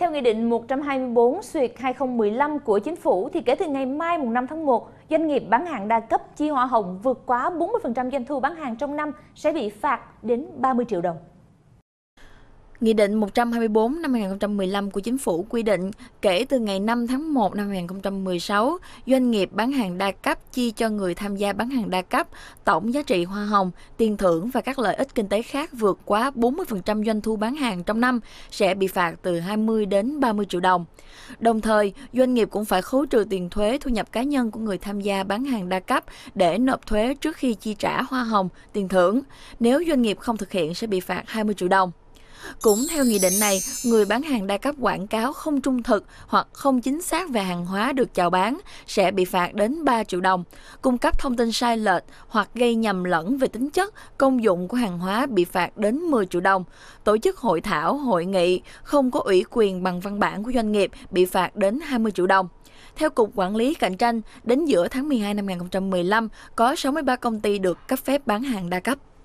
Theo Nghị định 124 suyệt 2015 của Chính phủ, thì kể từ ngày mai 5 tháng 1, doanh nghiệp bán hàng đa cấp chi hoa hồng vượt quá 40% doanh thu bán hàng trong năm sẽ bị phạt đến 30 triệu đồng. Nghị định 124 năm 2015 của Chính phủ quy định kể từ ngày 5 tháng 1 năm 2016, doanh nghiệp bán hàng đa cấp chi cho người tham gia bán hàng đa cấp tổng giá trị hoa hồng, tiền thưởng và các lợi ích kinh tế khác vượt quá 40% doanh thu bán hàng trong năm sẽ bị phạt từ 20 đến 30 triệu đồng. Đồng thời, doanh nghiệp cũng phải khấu trừ tiền thuế thu nhập cá nhân của người tham gia bán hàng đa cấp để nộp thuế trước khi chi trả hoa hồng, tiền thưởng. Nếu doanh nghiệp không thực hiện sẽ bị phạt 20 triệu đồng. Cũng theo nghị định này, người bán hàng đa cấp quảng cáo không trung thực hoặc không chính xác về hàng hóa được chào bán sẽ bị phạt đến 3 triệu đồng. Cung cấp thông tin sai lệch hoặc gây nhầm lẫn về tính chất, công dụng của hàng hóa bị phạt đến 10 triệu đồng. Tổ chức hội thảo, hội nghị không có ủy quyền bằng văn bản của doanh nghiệp bị phạt đến 20 triệu đồng. Theo Cục Quản lý Cạnh tranh, đến giữa tháng 12 năm 2015, có 63 công ty được cấp phép bán hàng đa cấp.